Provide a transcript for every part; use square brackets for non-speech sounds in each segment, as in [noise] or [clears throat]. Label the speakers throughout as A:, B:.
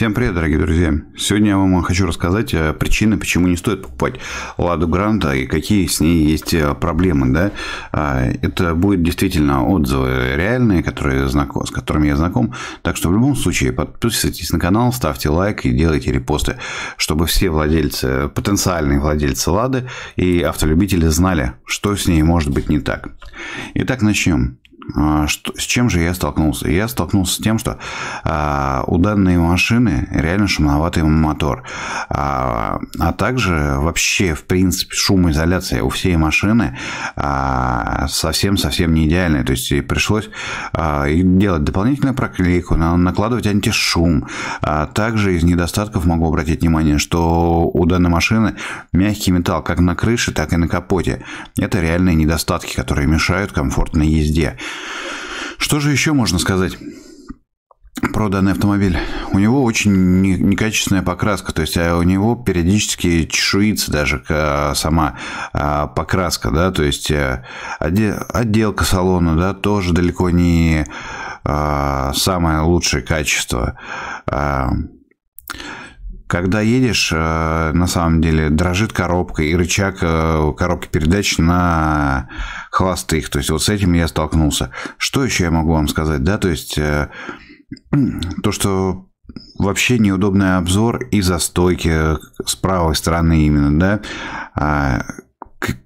A: Всем привет, дорогие друзья! Сегодня я вам хочу рассказать э, причины, почему не стоит покупать Ладу Гранта и какие с ней есть э, проблемы. Да? А, это будет действительно отзывы реальные, которые знаком, с которыми я знаком. Так что в любом случае подписывайтесь на канал, ставьте лайк и делайте репосты, чтобы все владельцы, потенциальные владельцы Лады и автолюбители знали, что с ней может быть не так. Итак, начнем. А, что, с чем же я столкнулся? Я столкнулся с тем, что а, у данной машины реально шумноватый мотор. А, а также вообще, в принципе, шумоизоляция у всей машины а, совсем-совсем а, не идеальная. То есть пришлось а, делать дополнительную проклейку, накладывать антишум. А, также из недостатков могу обратить внимание, что у данной машины мягкий металл как на крыше, так и на капоте. Это реальные недостатки, которые мешают комфортной езде. Что же еще можно сказать? про данный автомобиль. У него очень некачественная покраска, то есть а у него периодически чешуится даже а, сама а, покраска, да, то есть э, отделка салона, да, тоже далеко не самое лучшее качество. Когда едешь, э, на самом деле дрожит коробка и рычаг э, коробки передач на холостых. То есть вот с этим я столкнулся. Что еще я могу вам сказать? Да, то есть э, [clears throat] то, что вообще неудобный обзор из-за стойки э, с правой стороны именно, да. А, к...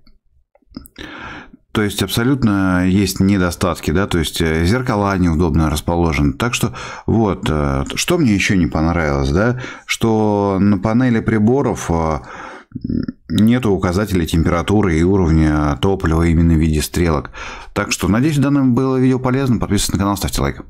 A: То есть абсолютно есть недостатки, да, то есть э, зеркала неудобно расположены. Так что вот, э, что мне еще не понравилось, да, что на панели приборов нет указателей температуры и уровня топлива именно в виде стрелок. Так что, надеюсь, данное было видео полезно. Подписывайтесь на канал, ставьте лайк.